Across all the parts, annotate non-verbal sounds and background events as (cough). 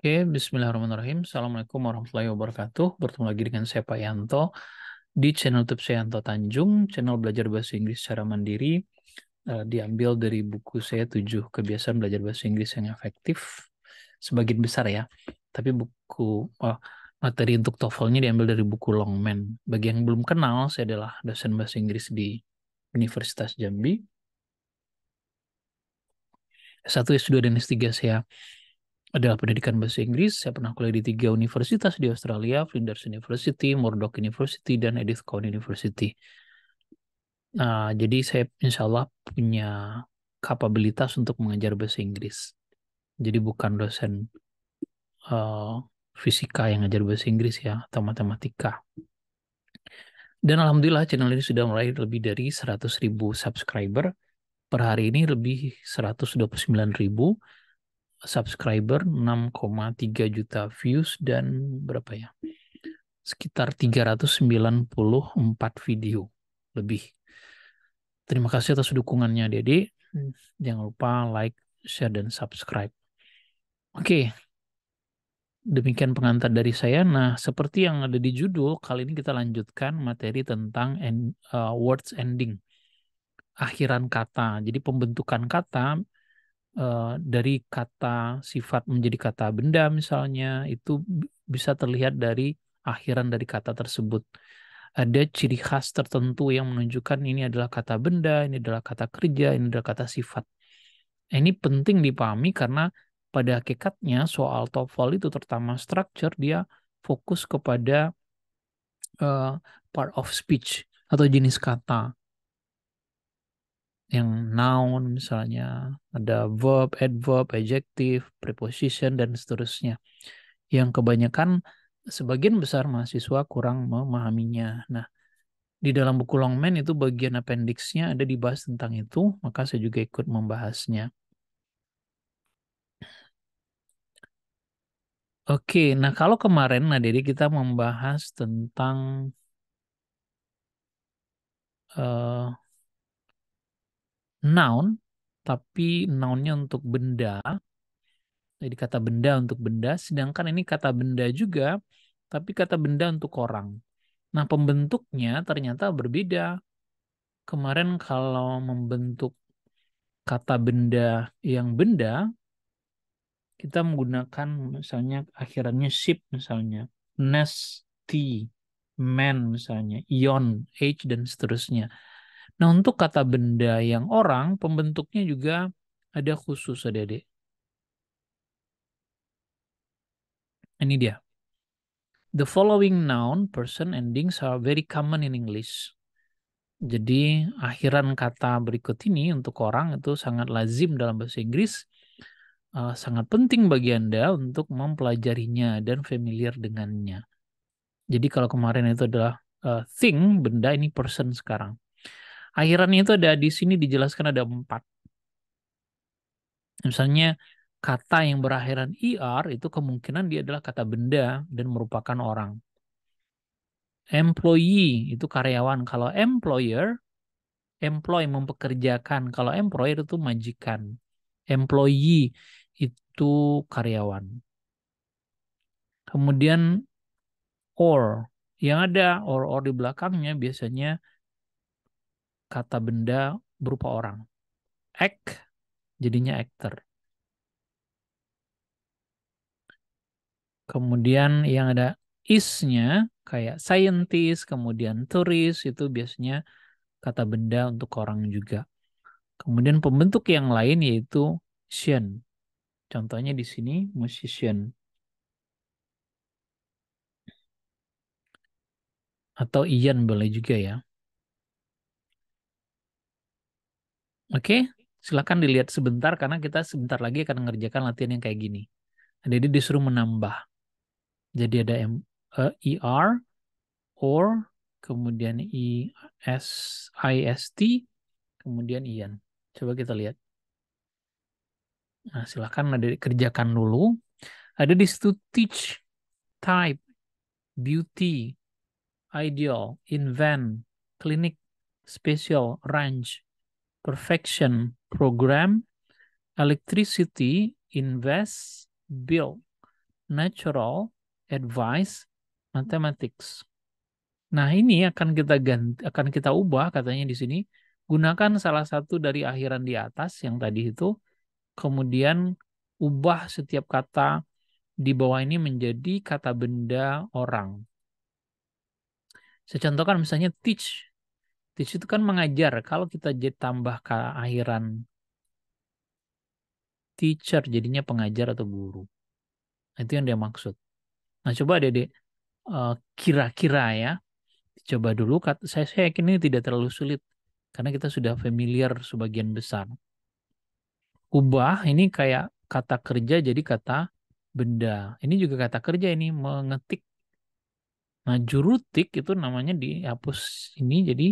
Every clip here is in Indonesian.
Oke, bismillahirrahmanirrahim. Assalamualaikum warahmatullahi wabarakatuh. Bertemu lagi dengan saya Pak Yanto di channel YouTube saya Yanto Tanjung, channel belajar bahasa Inggris secara mandiri. Uh, diambil dari buku saya 7 kebiasaan belajar bahasa Inggris yang efektif. Sebagian besar ya. Tapi buku uh, materi untuk TOEFL-nya diambil dari buku Longman. Bagi yang belum kenal, saya adalah dosen bahasa Inggris di Universitas Jambi. S1, S2, dan S3 saya adalah pendidikan bahasa Inggris. Saya pernah kuliah di tiga universitas di Australia, Flinders University, Murdoch University, dan Edith Cowan University. Nah, jadi saya insya Allah punya kapabilitas untuk mengajar bahasa Inggris. Jadi bukan dosen uh, fisika yang ngajar bahasa Inggris ya, atau matematika. Dan Alhamdulillah channel ini sudah meraih lebih dari 100.000 subscriber. Per hari ini lebih 129 ribu subscriber, 6,3 juta views dan berapa ya? Sekitar 394 video lebih. Terima kasih atas dukungannya, Dedi Jangan lupa like, share, dan subscribe. Oke, demikian pengantar dari saya. Nah, seperti yang ada di judul, kali ini kita lanjutkan materi tentang end, uh, words ending. Akhiran kata. Jadi pembentukan kata Eh, dari kata sifat menjadi kata benda misalnya itu bisa terlihat dari akhiran dari kata tersebut. Ada ciri khas tertentu yang menunjukkan ini adalah kata benda, ini adalah kata kerja, ini adalah kata sifat. Ini penting dipahami karena pada hakikatnya soal TOEFL itu terutama structure dia fokus kepada uh, part of speech atau jenis kata yang noun misalnya ada verb, adverb, adjective, preposition dan seterusnya. Yang kebanyakan sebagian besar mahasiswa kurang memahaminya. Nah, di dalam buku Longman itu bagian appendixnya ada dibahas tentang itu, maka saya juga ikut membahasnya. Oke, nah kalau kemarin nah jadi kita membahas tentang uh, noun, tapi nounnya untuk benda. Jadi kata benda untuk benda, sedangkan ini kata benda juga, tapi kata benda untuk orang. Nah pembentuknya ternyata berbeda. Kemarin kalau membentuk kata benda yang benda, kita menggunakan misalnya akhirannya ship misalnya, nest, t, man misalnya, ion, age, dan seterusnya. Nah, untuk kata benda yang orang, pembentuknya juga ada khusus, adik-adik. Ini dia. The following noun, person, endings are very common in English. Jadi, akhiran kata berikut ini untuk orang itu sangat lazim dalam bahasa Inggris. Uh, sangat penting bagi Anda untuk mempelajarinya dan familiar dengannya. Jadi, kalau kemarin itu adalah uh, thing, benda ini person sekarang. Akhirannya itu ada di sini dijelaskan ada empat. Misalnya kata yang berakhiran IR itu kemungkinan dia adalah kata benda dan merupakan orang. Employee itu karyawan. Kalau employer, employ mempekerjakan. Kalau employer itu majikan. Employee itu karyawan. Kemudian or yang ada or or di belakangnya biasanya kata benda berupa orang. Act jadinya actor. Kemudian yang ada is-nya kayak scientist, kemudian turis itu biasanya kata benda untuk orang juga. Kemudian pembentuk yang lain yaitu shen. Contohnya di sini musician. Atau Ian boleh juga ya. Oke, silakan dilihat sebentar karena kita sebentar lagi akan mengerjakan latihan yang kayak gini. Jadi disuruh menambah. Jadi ada M, eh, e, ER, OR, kemudian e s t, kemudian IAN. Coba kita lihat. Nah, silakan ada kerjakan dulu. Ada di situ teach, type, beauty, ideal, invent, clinic, special, range, perfection program electricity invest build natural advice mathematics nah ini akan kita ganti akan kita ubah katanya di sini gunakan salah satu dari akhiran di atas yang tadi itu kemudian ubah setiap kata di bawah ini menjadi kata benda orang. Saya contohkan misalnya teach di situ kan mengajar kalau kita tambah ke akhiran teacher jadinya pengajar atau guru nah, itu yang dia maksud nah coba dede eh, kira-kira ya coba dulu saya saya yakin ini tidak terlalu sulit karena kita sudah familiar sebagian besar ubah ini kayak kata kerja jadi kata benda ini juga kata kerja ini mengetik nah jurutik itu namanya dihapus ini jadi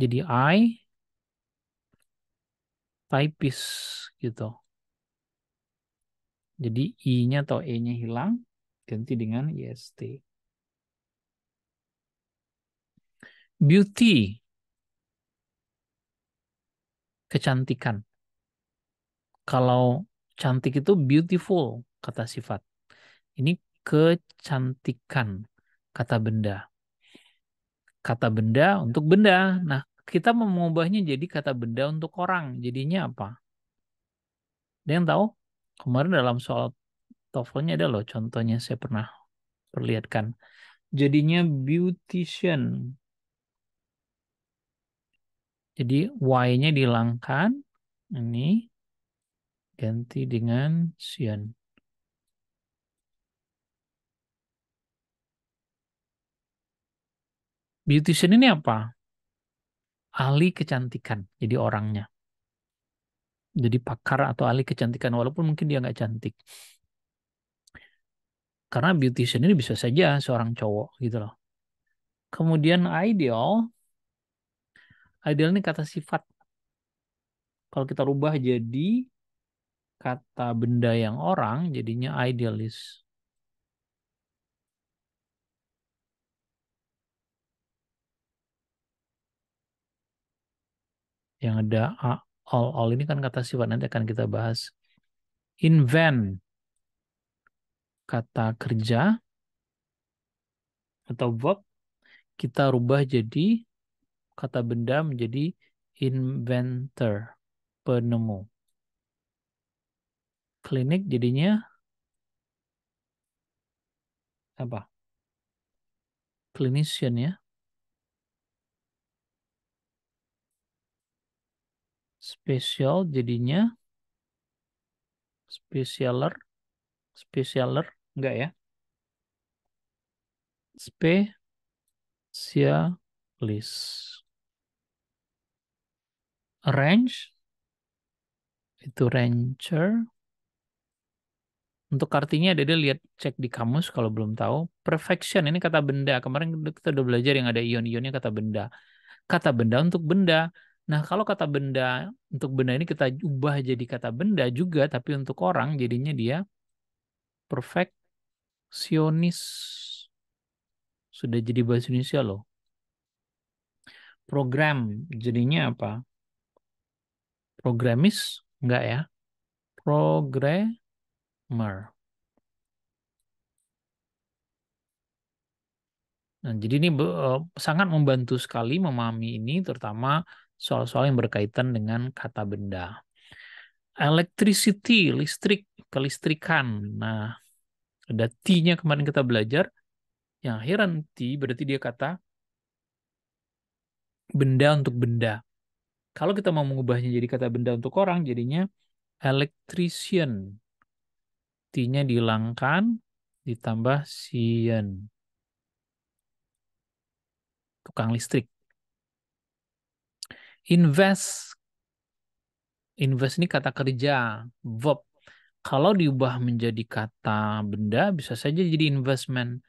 jadi I typist gitu. Jadi I-nya atau E-nya hilang, ganti dengan IST. Beauty, kecantikan. Kalau cantik itu beautiful, kata sifat. Ini kecantikan, kata benda kata benda untuk benda. Nah, kita mengubahnya jadi kata benda untuk orang. Jadinya apa? Ada yang tahu? Kemarin dalam soal TOEFL-nya ada loh contohnya saya pernah perlihatkan. Jadinya beautician. Jadi Y-nya dihilangkan. Ini ganti dengan sian. Beautician ini apa? Ahli kecantikan, jadi orangnya. Jadi pakar atau ahli kecantikan, walaupun mungkin dia nggak cantik. Karena beautician ini bisa saja seorang cowok gitu loh. Kemudian ideal, ideal ini kata sifat. Kalau kita rubah jadi kata benda yang orang, jadinya idealis. yang ada A, all, all ini kan kata sifat nanti akan kita bahas. Invent kata kerja atau verb kita rubah jadi kata benda menjadi inventor, penemu. Klinik jadinya apa? Clinician ya. spesial jadinya specialer specialer enggak ya spesialis range itu rancher untuk artinya Dede lihat cek di kamus kalau belum tahu perfection ini kata benda kemarin kita udah belajar yang ada ion-ionnya kata benda kata benda untuk benda Nah, kalau kata benda untuk benda ini kita ubah jadi kata benda juga, tapi untuk orang jadinya dia perfeksionis. Sudah jadi bahasa Indonesia loh. Program jadinya apa? Programis enggak ya? Programmer. Nah, jadi ini eh, sangat membantu sekali memahami ini, terutama soal-soal yang berkaitan dengan kata benda. Electricity, listrik, kelistrikan. Nah, ada T-nya kemarin kita belajar. Yang akhiran T berarti dia kata benda untuk benda. Kalau kita mau mengubahnya jadi kata benda untuk orang, jadinya electrician. T-nya dihilangkan, ditambah sian. Tukang listrik. Invest. Invest ini kata kerja, verb. Kalau diubah menjadi kata benda, bisa saja jadi investment.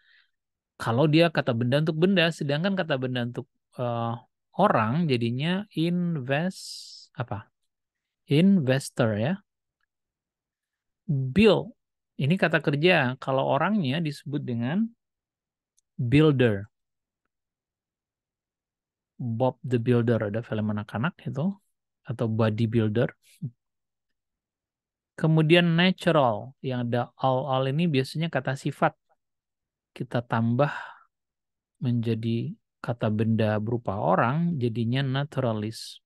Kalau dia kata benda untuk benda, sedangkan kata benda untuk uh, orang jadinya invest apa? Investor ya. Build. Ini kata kerja. Kalau orangnya disebut dengan builder. Bob the Builder ada film anak-anak itu atau Bodybuilder. Kemudian natural yang ada all all ini biasanya kata sifat kita tambah menjadi kata benda berupa orang jadinya naturalis.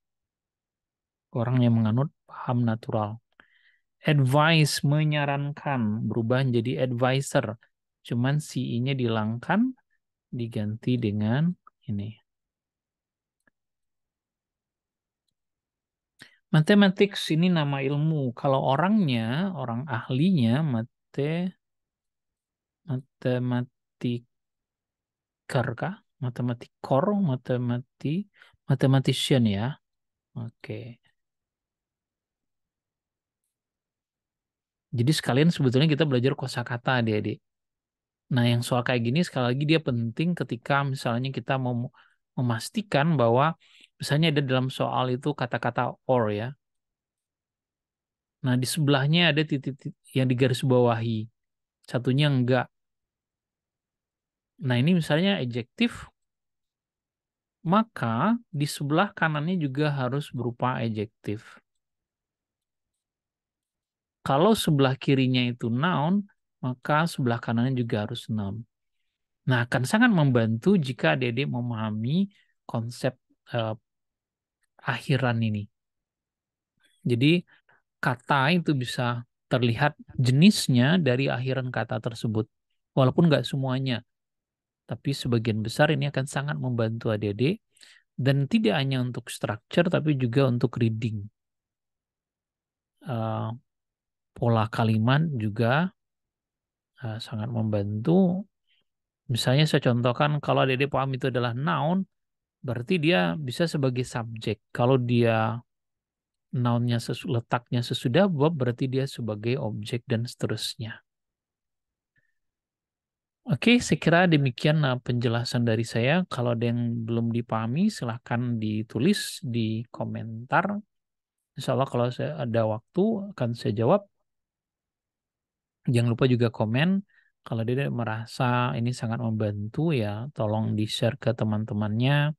Orang yang menganut paham natural. Advice menyarankan berubah menjadi advisor. Cuman si nya dihilangkan diganti dengan ini Matematik sini nama ilmu. Kalau orangnya, orang ahlinya, mate, matematikar kah? Matematikor, matemati, matematician ya. Oke. Okay. Jadi sekalian sebetulnya kita belajar kosakata adik-adik. Nah yang soal kayak gini sekali lagi dia penting ketika misalnya kita mau memastikan bahwa misalnya ada dalam soal itu kata-kata or ya. Nah, di sebelahnya ada titik-titik yang digaris bawahi. Satunya enggak. Nah, ini misalnya adjektif maka di sebelah kanannya juga harus berupa adjektif. Kalau sebelah kirinya itu noun, maka sebelah kanannya juga harus noun. Nah, akan sangat membantu jika adik-adik memahami konsep eh, akhiran ini. Jadi kata itu bisa terlihat jenisnya dari akhiran kata tersebut. Walaupun nggak semuanya. Tapi sebagian besar ini akan sangat membantu adik Dan tidak hanya untuk structure, tapi juga untuk reading. Uh, pola kalimat juga uh, sangat membantu. Misalnya saya contohkan kalau adik-adik paham itu adalah noun, berarti dia bisa sebagai subjek. Kalau dia nounnya sesu, letaknya sesudah verb berarti dia sebagai objek dan seterusnya. Oke, saya kira demikian eh, penjelasan dari saya. Kalau ada yang belum dipahami, silahkan ditulis di komentar. Insya Allah kalau saya ada waktu akan saya jawab. Jangan lupa juga komen kalau dia merasa ini sangat membantu ya tolong hmm. di share ke teman-temannya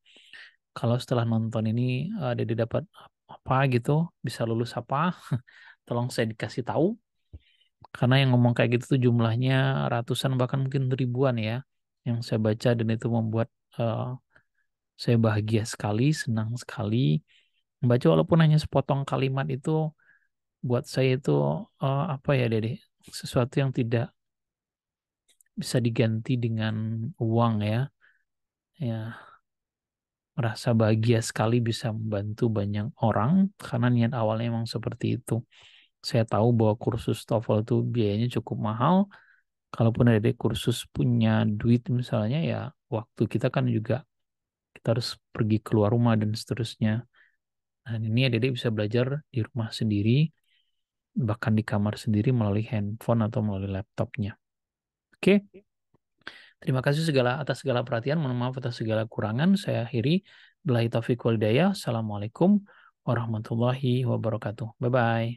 kalau setelah nonton ini uh, dia dapat apa gitu bisa lulus apa (laughs) tolong saya dikasih tahu karena yang ngomong kayak gitu tuh jumlahnya ratusan bahkan mungkin ribuan ya yang saya baca dan itu membuat uh, saya bahagia sekali senang sekali membaca walaupun hanya sepotong kalimat itu buat saya itu uh, apa ya dede sesuatu yang tidak bisa diganti dengan uang ya. Ya. Merasa bahagia sekali bisa membantu banyak orang karena niat awalnya emang seperti itu. Saya tahu bahwa kursus TOEFL itu biayanya cukup mahal. Kalaupun ada kursus punya duit misalnya ya waktu kita kan juga kita harus pergi keluar rumah dan seterusnya. Nah, ini adik-adik bisa belajar di rumah sendiri, bahkan di kamar sendiri melalui handphone atau melalui laptopnya. Oke. Terima kasih segala atas segala perhatian. Mohon maaf atas segala kurangan. Saya akhiri. Bila taufiq wal Assalamualaikum warahmatullahi wabarakatuh. Bye-bye.